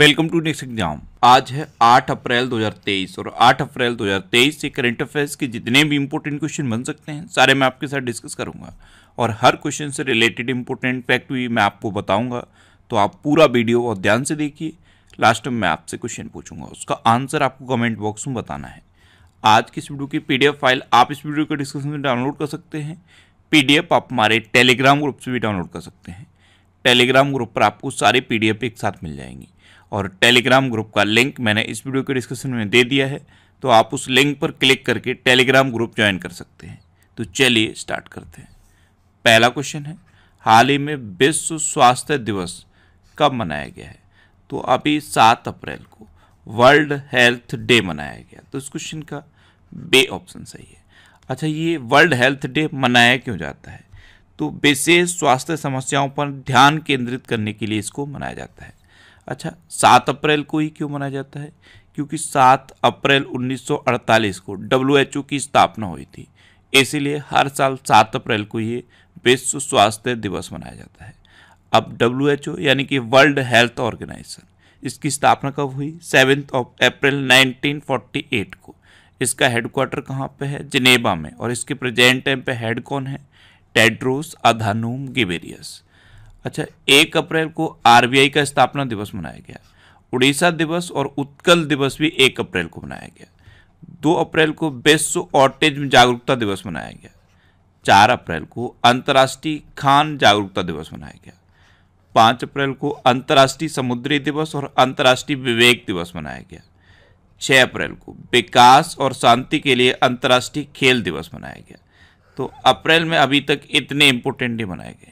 welcome to next exam आज है 8 अप्रैल 2023 और 8 अप्रैल 2023 से करंट अफेयर्स के जितने भी इंपॉर्टेंट क्वेश्चन बन सकते हैं सारे मैं आपके साथ डिस्कस करूंगा और हर क्वेश्चन से रिलेटेड इंपॉर्टेंट फैक्ट भी मैं आपको बताऊंगा तो आप पूरा वीडियो और ध्यान से देखिए लास्ट में मैं आपसे क्वेश्चन पूछूंगा उसका आंसर आपको कमेंट बॉक्स में बताना है आज की इस वीडियो की पी फाइल आप इस वीडियो के डिस्क्रिप्शन में डाउनलोड कर सकते हैं पी आप हमारे टेलीग्राम ग्रुप से भी डाउनलोड कर सकते हैं टेलीग्राम ग्रुप पर आपको सारे पी एक साथ मिल जाएंगी और टेलीग्राम ग्रुप का लिंक मैंने इस वीडियो के डिस्क्रिप्शन में दे दिया है तो आप उस लिंक पर क्लिक करके टेलीग्राम ग्रुप ज्वाइन कर सकते हैं तो चलिए स्टार्ट करते हैं पहला क्वेश्चन है हाल ही में विश्व स्वास्थ्य दिवस कब मनाया गया है तो अभी सात अप्रैल को वर्ल्ड हेल्थ डे मनाया गया तो इस क्वेश्चन का बे ऑप्शन सही है अच्छा ये वर्ल्ड हेल्थ डे मनाया क्यों जाता है तो विशेष स्वास्थ्य समस्याओं पर ध्यान केंद्रित करने के लिए इसको मनाया जाता है अच्छा सात अप्रैल को ही क्यों मनाया जाता है क्योंकि सात अप्रैल 1948 को डब्ल्यू की स्थापना हुई थी इसीलिए हर साल सात अप्रैल को ये विश्व स्वास्थ्य दिवस मनाया जाता है अब डब्ल्यू यानी कि वर्ल्ड हेल्थ ऑर्गेनाइजेशन इसकी स्थापना कब हुई सेवेंथ ऑफ अप्रैल 1948 को इसका हेडक्वार्टर कहाँ पे है जिनेबा में और इसके प्रेजेंट टाइम पे हेड कौन है टेड्रोस अधानूम गिबेरियस अच्छा एक अप्रैल को आरबीआई का स्थापना दिवस मनाया गया उड़ीसा दिवस और उत्कल दिवस भी एक अप्रैल को मनाया गया दो अप्रैल को बेस्ट ऑटिज्म जागरूकता दिवस मनाया गया चार अप्रैल को अंतर्राष्ट्रीय खान जागरूकता दिवस मनाया गया पाँच अप्रैल को अंतर्राष्ट्रीय समुद्री दिवस और अंतर्राष्ट्रीय विवेक दिवस मनाया गया छः अप्रैल को विकास और शांति के लिए अंतर्राष्ट्रीय खेल दिवस मनाया गया तो अप्रैल में अभी तक इतने इम्पोर्टेंट डे मनाए गए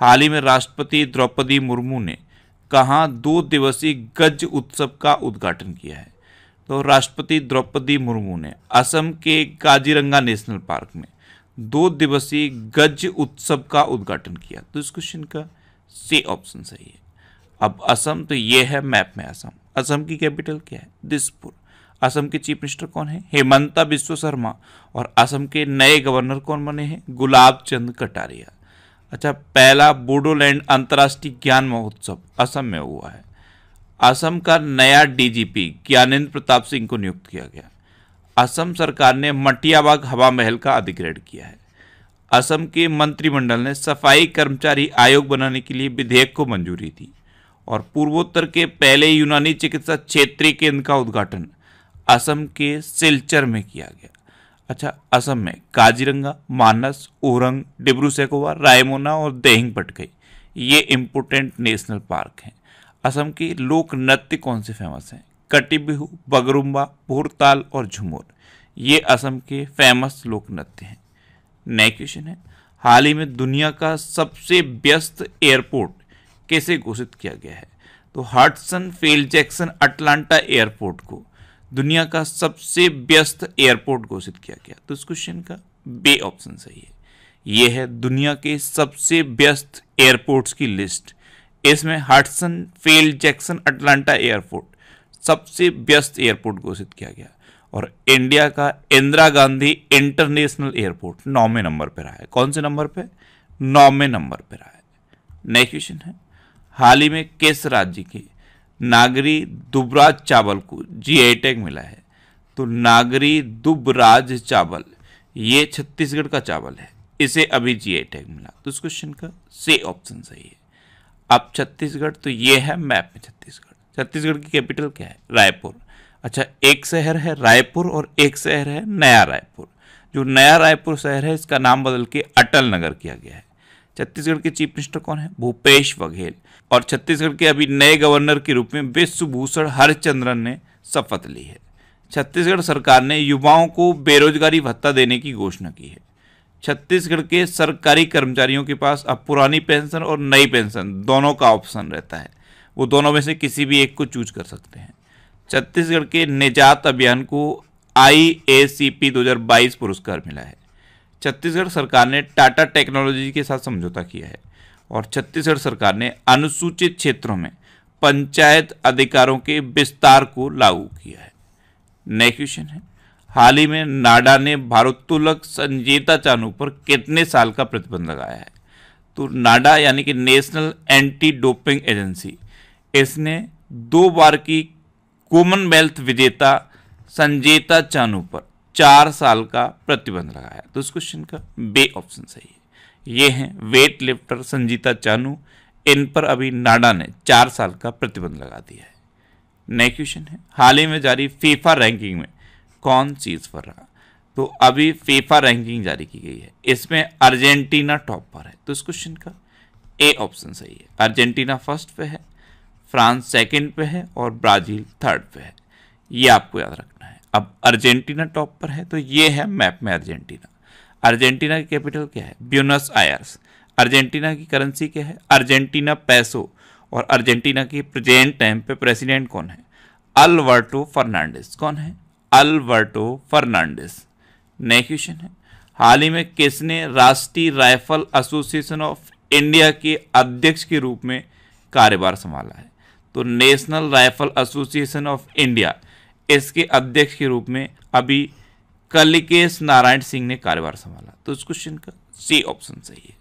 हाल ही में राष्ट्रपति द्रौपदी मुर्मू ने कहाँ दो दिवसीय गज उत्सव का उद्घाटन किया है तो राष्ट्रपति द्रौपदी मुर्मू ने असम के काजीरंगा नेशनल पार्क में दो दिवसीय गज उत्सव का उद्घाटन किया तो इस क्वेश्चन का सी ऑप्शन सही है अब असम तो ये है मैप में असम असम की कैपिटल क्या है दिसपुर असम के चीफ मिनिस्टर कौन है हेमंता बिश्व शर्मा और असम के नए गवर्नर कौन बने हैं गुलाब चंद कटारिया अच्छा पहला बोडोलैंड अंतर्राष्ट्रीय ज्ञान महोत्सव असम में हुआ है असम का नया डीजीपी ज्ञानेंद्र प्रताप सिंह को नियुक्त किया गया असम सरकार ने मटियाबाग हवा महल का अधिग्रहण किया है असम के मंत्रिमंडल ने सफाई कर्मचारी आयोग बनाने के लिए विधेयक को मंजूरी दी और पूर्वोत्तर के पहले यूनानी चिकित्सा क्षेत्रीय केंद्र का उद्घाटन असम के सिलचर में किया गया अच्छा असम में काजीरंगा मानस ओरंग डिब्रू सैकोवा रायमोना और देहिंग पटकई ये इम्पोर्टेंट नेशनल पार्क हैं असम की लोक नृत्य कौन से फेमस हैं कटी बिहू बगरुम्बा भोरताल और झुमुर ये असम के फेमस लोक नृत्य हैं नए क्वेश्चन है हाल ही में दुनिया का सबसे व्यस्त एयरपोर्ट कैसे घोषित किया गया है तो Hartsfield Jackson Atlanta airport को दुनिया का सबसे व्यस्त एयरपोर्ट घोषित किया गया तो इस क्वेश्चन का बे ऑप्शन सही है यह है दुनिया के सबसे व्यस्त एयरपोर्ट्स की लिस्ट इसमें Hartsfield Jackson Atlanta airport सबसे व्यस्त एयरपोर्ट घोषित किया गया और इंडिया का इंदिरा गांधी इंटरनेशनल एयरपोर्ट नौवें नंबर पर रहा है कौन से नंबर पर नौवें नंबर पर रहा है नेक्स्ट क्वेश्चन है हाल ही में किस राज्य की नागरी दुबराज चावल को जी आई टैग e मिला है तो नागरी दुबराज चावल ये छत्तीसगढ़ का चावल है इसे अभी जी आई टैग e मिला तो इस क्वेश्चन का से ऑप्शन सही है अब छत्तीसगढ़ तो ये है मैप में छत्तीसगढ़ छत्तीसगढ़ की कैपिटल क्या है रायपुर अच्छा एक शहर है रायपुर और एक शहर है नया रायपुर जो नया रायपुर शहर है इसका नाम बदल के अटल नगर किया गया है छत्तीसगढ़ के चीफ मिनिस्टर कौन है भूपेश बघेल और छत्तीसगढ़ के अभी नए गवर्नर के रूप में विश्वभूषण हरिचंद्रन ने शपथ ली है छत्तीसगढ़ सरकार ने युवाओं को बेरोजगारी भत्ता देने की घोषणा की है छत्तीसगढ़ के सरकारी कर्मचारियों के पास अब पुरानी पेंशन और नई पेंशन दोनों का ऑप्शन रहता है वो दोनों में से किसी भी एक को चूज कर सकते हैं छत्तीसगढ़ के निजात अभियान को आई ए सी पी दो पुरस्कार मिला है छत्तीसगढ़ सरकार ने टाटा टेक्नोलॉजी के साथ समझौता किया है और छत्तीसगढ़ सरकार ने अनुसूचित क्षेत्रों में पंचायत अधिकारों के विस्तार को लागू किया है नेक्स्ट क्वेश्चन है हाल ही में नाडा ने भारोत्तोलक संजेता चानू पर कितने साल का प्रतिबंध लगाया है तो नाडा यानी कि नेशनल एंटी डोपिंग एजेंसी इसने दो बार की कॉमनवेल्थ विजेता संजेता चानू पर चार साल का प्रतिबंध लगाया तो इस क्वेश्चन का बे ऑप्शन सही है ये हैं वेट लिफ्टर संजीता चानू इन पर अभी नाडा ने चार साल का प्रतिबंध लगा दिया है नेक्स्ट क्वेश्चन है हाल ही में जारी फीफा रैंकिंग में कौन चीज़ पर रहा तो अभी फीफा रैंकिंग जारी की गई है इसमें अर्जेंटीना टॉप पर है तो इस क्वेश्चन का ए ऑप्शन सही है अर्जेंटीना फर्स्ट पे है फ्रांस सेकंड पे है और ब्राज़ील थर्ड पे है ये आपको याद रखना है अब अर्जेंटीना टॉप पर है तो ये है मैप में अर्जेंटीना अर्जेंटीना की कैपिटल क्या है ब्यूनस आयर्स अर्जेंटीना की करेंसी क्या है अर्जेंटीना पैसो और अर्जेंटीना की प्रेजेंट टाइम पे प्रेसिडेंट कौन है अलवर्टो फर्नांडिस कौन है अलवर्टो फर्नांडिस नेक्स्ट क्वेश्चन है हाल ही में किसने राष्ट्रीय राइफल एसोसिएशन ऑफ इंडिया के अध्यक्ष के रूप में कार्यभार संभाला है तो national rifle association of India इसके अध्यक्ष के रूप में अभी कलिकेश नारायण सिंह ने कार्यभार संभाला तो इस क्वेश्चन का सी ऑप्शन सही है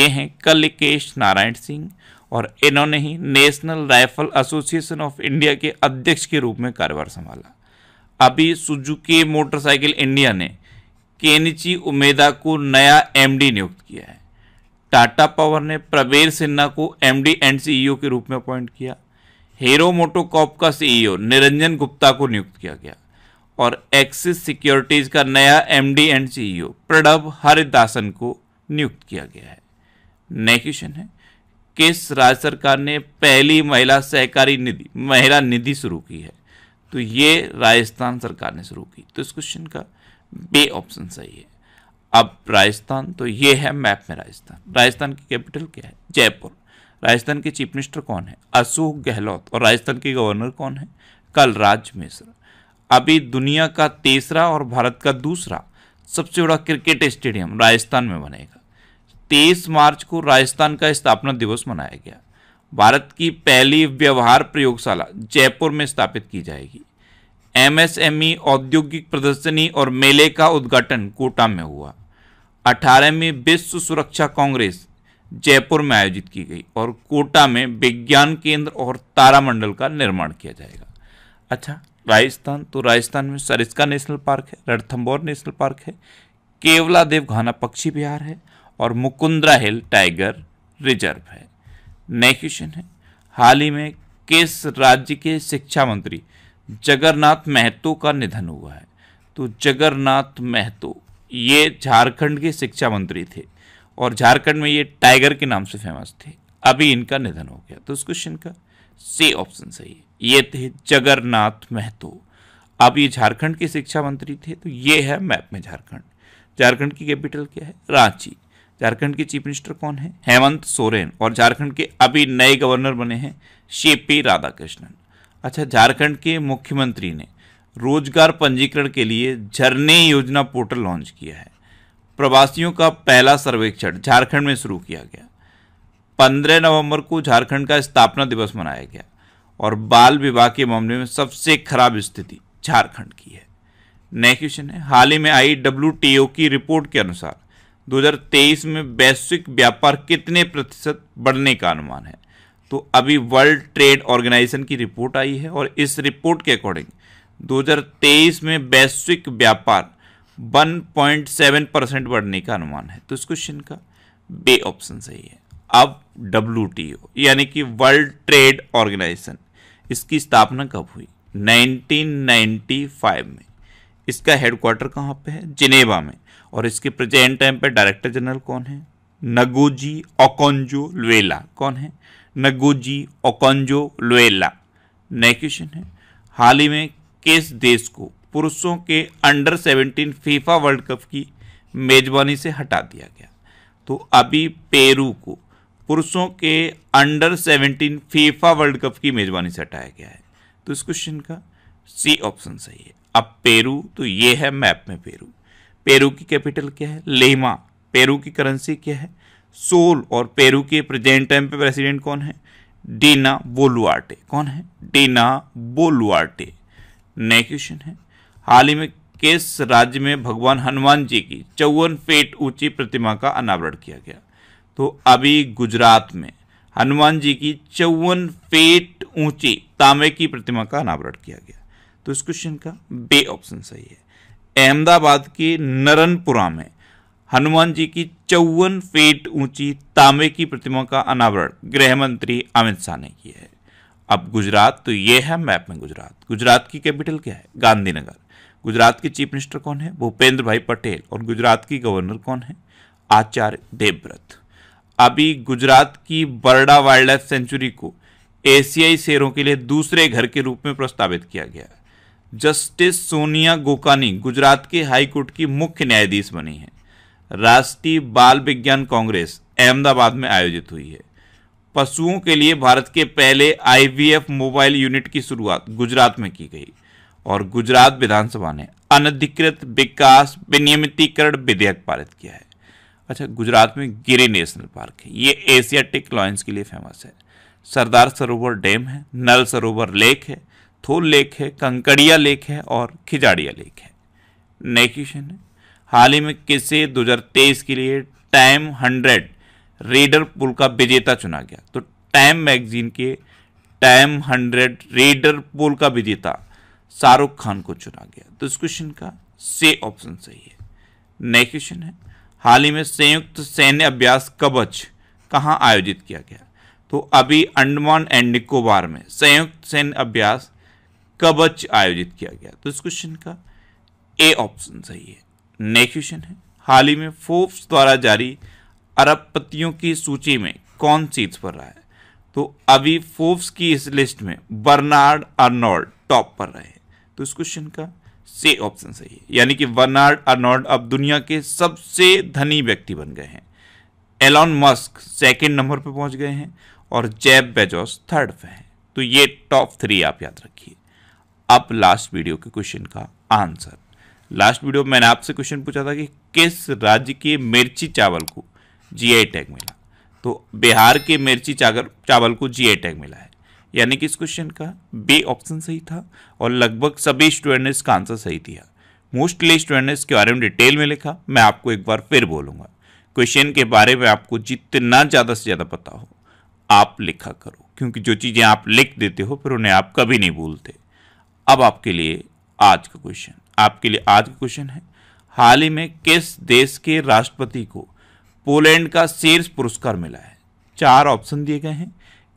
ये हैं कलिकेश नारायण सिंह और इन्होंने ही national rifle association of India के अध्यक्ष के रूप में कार्यभार संभाला अभी सुजुकी मोटरसाइकिल इंडिया ने केनिची उमेदा को नया एमडी नियुक्त किया है टाटा पावर ने प्रवेर सिन्हा को एमडी एंड सीईओ के रूप में अपॉइंट किया हेरो मोटोकॉप का सीईओ निरंजन गुप्ता को नियुक्त किया गया और एक्सिस सिक्योरिटीज का नया MD and CEO Pranab Haridasan को नियुक्त किया गया है नया क्वेश्चन है किस राज्य सरकार ने पहली महिला सहकारी निधि महिला निधि शुरू की है तो ये राजस्थान सरकार ने शुरू की तो इस क्वेश्चन का बे ऑप्शन सही है अब राजस्थान तो ये है मैप में राजस्थान राजस्थान की कैपिटल क्या है जयपुर राजस्थान के चीफ मिनिस्टर कौन है अशोक गहलोत और राजस्थान के गवर्नर कौन है कलराज मिश्र अभी दुनिया का तीसरा और भारत का दूसरा सबसे बड़ा क्रिकेट स्टेडियम राजस्थान में बनेगा तेईस मार्च को राजस्थान का स्थापना दिवस मनाया गया भारत की पहली व्यवहार प्रयोगशाला जयपुर में स्थापित की जाएगी एमएसएमई औद्योगिक प्रदर्शनी और मेले का उद्घाटन कोटा में हुआ अठारहवीं विश्व सुरक्षा कांग्रेस जयपुर में आयोजित की गई और कोटा में विज्ञान केंद्र और तारामंडल का निर्माण किया जाएगा अच्छा राजस्थान तो राजस्थान में सरिस्का नेशनल पार्क है रणथम्बोर नेशनल पार्क है केवला देव घाना पक्षी विहार है और मुकुंद्रा हिल टाइगर रिजर्व है नेक्स्ट क्वेश्चन है हाल ही में किस राज्य के शिक्षा मंत्री जगन्नाथ महतो का निधन हुआ है तो जगन्नाथ महतो ये झारखंड के शिक्षा मंत्री थे और झारखंड में ये टाइगर के नाम से फेमस थे अभी इनका निधन हो गया तो इस क्वेश्चन का सी ऑप्शन सही है ये थे जगरनाथ महतो अब ये झारखंड के शिक्षा मंत्री थे तो ये है मैप में झारखंड झारखंड की कैपिटल क्या है रांची झारखंड के चीफ मिनिस्टर कौन है हेमंत सोरेन और झारखंड के अभी नए गवर्नर बने हैं शेपी राधाकृष्णन अच्छा झारखंड के मुख्यमंत्री ने रोजगार पंजीकरण के लिए झरने योजना पोर्टल लॉन्च किया है प्रवासियों का पहला सर्वेक्षण झारखंड में शुरू किया गया पंद्रह नवंबर को झारखंड का स्थापना दिवस मनाया गया और बाल विवाह के मामले में सबसे खराब स्थिति झारखंड की है नेक्स्ट क्वेश्चन है हाल ही में आई डब्ल्यू की रिपोर्ट के अनुसार 2023 में वैश्विक व्यापार कितने प्रतिशत बढ़ने का अनुमान है तो अभी वर्ल्ड ट्रेड ऑर्गेनाइजेशन की रिपोर्ट आई है और इस रिपोर्ट के अकॉर्डिंग 2023 में वैश्विक व्यापार 1.7 परसेंट बढ़ने का अनुमान है तो इस क्वेश्चन का बे ऑप्शन सही है अब डब्ल्यू यानी कि वर्ल्ड ट्रेड ऑर्गेनाइजेशन इसकी स्थापना कब हुई 1995 में इसका हेडक्वार्टर कहाँ पे है जिनेवा में और इसके प्रेजेंट टाइम पे डायरेक्टर जनरल कौन है नगोजी ओकोंजो लुएला कौन है नगोजी ओकोंजो लुएला नए क्वेश्चन है हाल ही में किस देश को पुरुषों के अंडर 17 फीफा वर्ल्ड कप की मेज़बानी से हटा दिया गया तो अभी पेरू को पुरुषों के अंडर 17 फीफा वर्ल्ड कप की मेज़बानी से हटाया गया है तो इस क्वेश्चन का सी ऑप्शन सही है अब पेरू तो ये है मैप में पेरू पेरू की कैपिटल क्या है लेमा पेरू की करेंसी क्या है सोल और पेरू के प्रेजेंट टाइम पे प्रेसिडेंट कौन है डीना बोलुआटे कौन है डीना बोलुआटे नेक्स्ट क्वेश्चन है हाल ही में केस राज्य में भगवान हनुमान जी की चौवन फीट ऊंची प्रतिमा का अनावरण किया गया तो अभी गुजरात में हनुमान जी की चौवन फीट ऊंची तांबे की प्रतिमा का अनावरण किया गया तो इस क्वेश्चन का बे ऑप्शन सही है अहमदाबाद के नरनपुरा में हनुमान जी की चौवन फीट ऊंची तांबे की प्रतिमा का अनावरण गृह मंत्री अमित शाह ने किया है अब गुजरात तो ये है मैप में गुजरात गुजरात की कैपिटल क्या है गांधीनगर गुजरात के चीफ मिनिस्टर कौन है भूपेंद्र भाई पटेल और गुजरात की गवर्नर कौन है आचार्य देवव्रत अभी गुजरात की बरडा वाइल्ड लाइफ सेंचुरी को एशियाई शेरों के लिए दूसरे घर के रूप में प्रस्तावित किया गया जस्टिस सोनिया गोकानी गुजरात के हाईकोर्ट की मुख्य न्यायाधीश बनी है राष्ट्रीय बाल विज्ञान कांग्रेस अहमदाबाद में आयोजित हुई है पशुओं के लिए भारत के पहले आईवीएफ मोबाइल यूनिट की शुरुआत गुजरात में की गई और गुजरात विधानसभा ने अनधिकृत विकास विनियमितीकरण विधेयक पारित किया है अच्छा गुजरात में गिरी नेशनल पार्क है ये एशियाटिक लॉयंस के लिए फेमस है सरदार सरोवर डैम है नल सरोवर लेक है थोल लेक है कंकड़िया लेक है और खिजाड़िया लेक है नए क्वेश्चन है हाल ही में किसे 2023 के लिए टाइम हंड्रेड रीडर पुल का विजेता चुना गया तो टाइम मैगजीन के टाइम हंड्रेड रीडर पुल का विजेता शाहरुख खान को चुना गया तो इस क्वेश्चन का से ऑप्शन सही है नए क्वेश्चन है हाल ही में संयुक्त सैन्य अभ्यास कवच कहाँ आयोजित किया गया तो अभी अंडमान एंड निकोबार में संयुक्त सैन्य अभ्यास कवच आयोजित किया गया तो इस क्वेश्चन का ए ऑप्शन सही है नेक्स्ट क्वेश्चन है हाल ही में फोर्ब्स द्वारा जारी अरबपतियों की सूची में कौन शीर्ष पर रहा है तो अभी फोर्ब्स की इस लिस्ट में बर्नार्ड अर्नोल्ड टॉप पर रहे तो इस क्वेश्चन का से ऑप्शन सही है यानी कि वर्नार्ड अर्नॉल्ड अब दुनिया के सबसे धनी व्यक्ति बन गए हैं एलॉन मस्क सेकेंड नंबर पर पहुंच गए हैं और जैब बेजोस थर्ड पे हैं तो ये टॉप थ्री आप याद रखिए अब लास्ट वीडियो के क्वेश्चन का आंसर लास्ट वीडियो मैंने आपसे क्वेश्चन पूछा था कि किस राज्य के मिर्ची चावल को जीआई टैग मिला तो बिहार के मिर्ची चावल को जीआई टैग मिला है यानी कि इस क्वेश्चन का बे ऑप्शन सही था और लगभग सभी स्टूडेंट ने इसका आंसर सही दिया मोस्टली स्टूडेंट ने इसके बारे में डिटेल में लिखा मैं आपको एक बार फिर बोलूँगा क्वेश्चन के बारे में आपको जितना ज़्यादा से ज़्यादा पता हो आप लिखा करो क्योंकि जो चीज़ें आप लिख देते हो फिर उन्हें आप कभी नहीं भूलते अब आपके लिए आज का क्वेश्चन आपके लिए आज का क्वेश्चन है हाल ही में किस देश के राष्ट्रपति को पोलैंड का शीर्ष पुरस्कार मिला है चार ऑप्शन दिए गए हैं